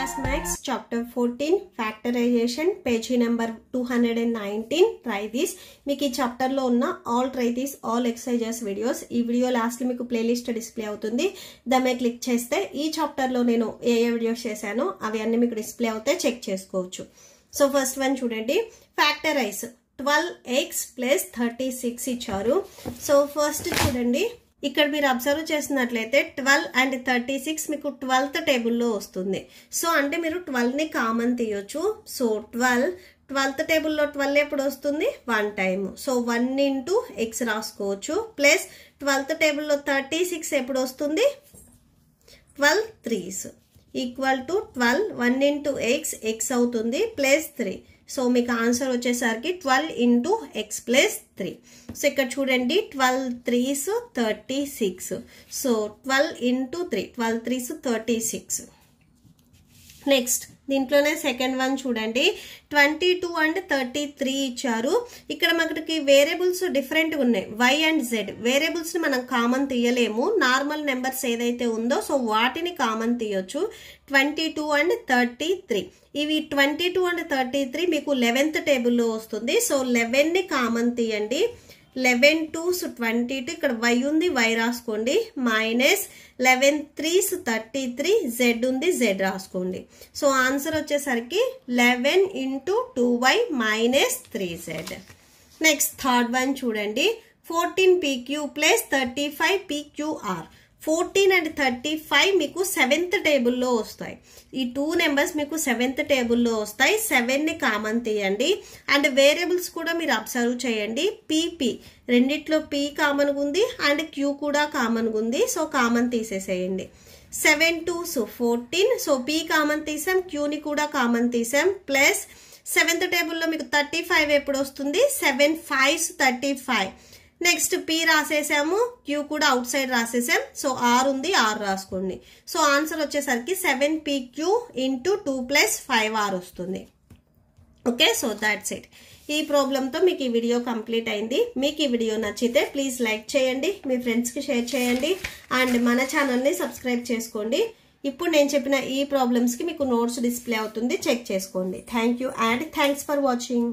class maths chapter fourteen factorization page number two hundred and nineteen try this మీకు ఈ చాప్టర్లో ఉన్న all try this all exercises videos ఈ video లాస్ట్లో మీకు ప్లేలిస్ట్ డిస్ప్లే అవుతుంది దమే క్లిక్ చేస్తే ఈ చాప్టర్లో నేను ఏ ఏ వీడియోస్ చేశానో అవి అన్ని మీకు డిస్ప్లే అవుతాయి చెక్ చేసుకోవచ్చు సో ఫస్ట్ వన్ చూడండి factorize twelve x plus thirty six ఇచ్చారు సో ఫస్ట్ చూడండి ఇక్కడ మీరు అబ్జర్వ్ చేసినట్లయితే ట్వెల్వ్ అండ్ థర్టీ సిక్స్ మీకు ట్వెల్త్ టేబుల్లో వస్తుంది సో అంటే మీరు ట్వెల్వ్ని కామన్ తీయొచ్చు సో ట్వెల్వ్ ట్వెల్త్ టేబుల్లో ట్వెల్వ్ ఎప్పుడు వస్తుంది one time so one into x రాసుకోవచ్చు ప్లస్ ట్వెల్త్ టేబుల్లో థర్టీ సిక్స్ ఎప్పుడు వస్తుంది twelve threes equal to twelve one into x x అవుతుంది ప్లస్ త్రీ సో మీకు ఆన్సర్ వచ్చేసరికి twelve into x plus three so ఇక్కడ చూడండి twelve threes thirty six so twelve into three twelve threes thirty six next దీంట్లోనే second one చూడండి twenty two and thirty three ఇచ్చారు ఇక్కడ మనకి వేరియబుల్స్ డిఫరెంట్గా ఉన్నాయి వై అండ్ జెడ్ వేరియబుల్స్ని మనం కామన్ తీయలేము నార్మల్ నెంబర్స్ ఏదైతే ఉందో సో వాటిని కామన్ తీయొచ్చు twenty two and thirty three ఇవి twenty two and thirty three మీకు లెవెన్త్ టేబుల్లో వస్తుంది సో లెవెన్ని కామన్ తీయండి లెవెన్ టూస్ ట్వంటీ టూ ఇక్కడ వై ఉంది వై రాసుకోండి minus eleven threes thirty three z ఉంది జెడ్ రాసుకోండి సో ఆన్సర్ వచ్చేసరికి eleven into two y minus three z next third one చూడండి fourteen PQ plus thirty five PQR fourteen and thirty five మీకు seventh టేబుల్లో వస్తాయి ఈ two numbers మీకు seventh టేబుల్లో వస్తాయి సెవెన్ని కామన్ తీయండి అండ్ వేరియబుల్స్ కూడా మీరు అబ్జర్వ్ చేయండి పిపి రెండిట్లో పీ కామన్గా ఉంది అండ్ క్యూ కూడా కామన్గా ఉంది సో కామన్ తీసేసేయండి seven twos fourteen so P common తీసాం క్యూని కూడా కామన్ తీసాం ప్లస్ సెవెంత్ టేబుల్లో మీకు థర్టీ ఫైవ్ ఎప్పుడు వస్తుంది seven fives thirty five next P రాసేసాము క్యూ కూడా అవుట్ సైడ్ రాసేసాం సో ఆర్ ఉంది ఆర్ రాసుకోండి సో ఆన్సర్ వచ్చేసరికి seven P Q into two plus five R వస్తుంది ఓకే సో దాట్స్ ఇట్ ఈ ప్రాబ్లంతో మీకు ఈ వీడియో కంప్లీట్ అయింది మీకు ఈ వీడియో నచ్చితే ప్లీజ్ లైక్ చేయండి మీ ఫ్రెండ్స్కి షేర్ చేయండి అండ్ మన ఛానల్ని సబ్స్క్రైబ్ చేసుకోండి ఇప్పుడు నేను చెప్పిన ఈ ప్రాబ్లమ్స్కి మీకు నోట్స్ డిస్ప్లే అవుతుంది చెక్ చేసుకోండి thank you and thanks for watching